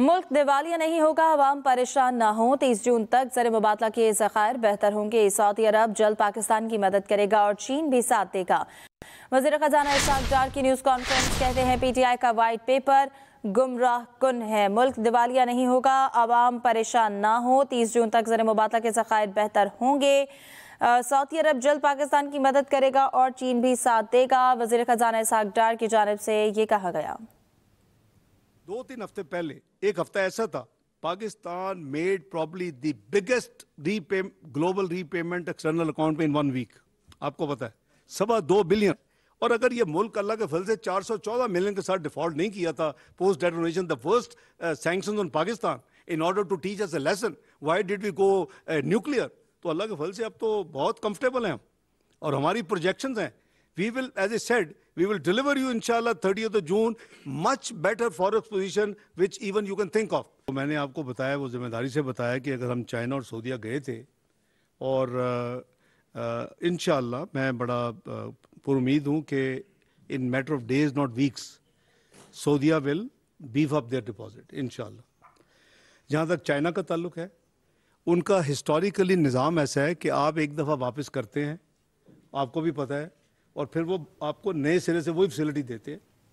मुल्क दिवालिया नहीं होगा आवाम परेशान ना हो तीस जून तक जर मुबादला के जखायर बेहतर होंगे सऊदी अरब जल्द पाकिस्तान की मदद करेगा और चीन भी साथ देगा वजी खजाना इशाक जार की न्यूज़ कॉन्फ्रेंस कहते हैं पीटीआई का वाइट पेपर गुमराह कन है मुल्क दिवालिया नहीं होगा आवाम परेशान ना हो तीस जून तक जर मुबादला के जखायर बेहतर होंगे सऊदी अरब जल्द पाकिस्तान की मदद करेगा और चीन भी साथ देगा वजी खजाना इसाक डार की जानब से ये कहा गया दो तीन हफ्ते पहले एक हफ्ता ऐसा था Pakistan made probably the biggest repay global repayment external account पे इन वन वीक आपको पता है सवा दो बिलियन और अगर ये मुल्क अल्लाह के फल से 414 मिलियन के साथ डिफॉल्ट नहीं किया था post detonation the first sanction on Pakistan in order to teach us a lesson why did we go nuclear तो अल्लाह के फल से अब तो बहुत कंफर्टेबल हैं हम और हमारी प्रोजेक्शन हैं we will as I said We will deliver you, inshallah, 30th of June, much better forex position, which even you can think of. तो मैंने आपको बताया, वो जिम्मेदारी से बताया कि अगर हम चाइना और सऊदीया गए थे और इन मैं बड़ा पुरुद हूँ कि in matter of days not weeks Saudia will beef up their deposit in जहाँ तक चाइना का ताल्लुक है उनका हिस्टोरिकली निज़ाम ऐसा है कि आप एक दफ़ा वापस करते हैं आपको भी पता है और फिर वो आपको नए सिरे से वही फैसिलिटी देते हैं